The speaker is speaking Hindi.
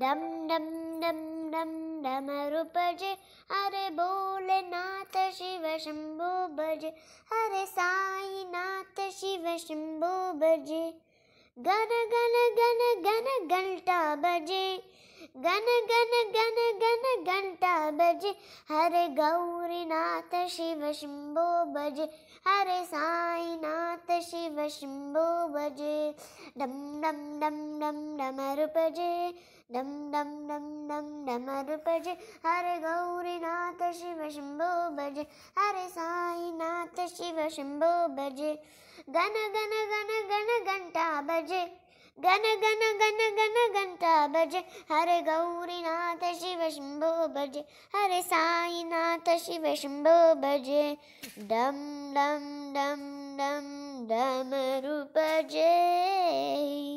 डम डम डम डम डम रूप जे अरे बोले नाथ शिव शंभु भजे अरे साई नाथ शिव शंभु भजे गन गन गन गन गंटा बजे गन गन गन भज हरे गौरीनाथ शिव शंभो भज हरे साईनाथ शिव शंभो भज डम डम डम डम डमरुपज डम डम डम डम डमरुपज हरे गौरीनाथ शिव शंभो भज हरे साईनाथ शिव शंभो भज गन गन गन गण घंटा भज गन गन गन गण घंटा भज हरे गौरीनाथ शिव शम्भो भजे हरे नाथ शिव शम्भो भजे डम डम डम डम जय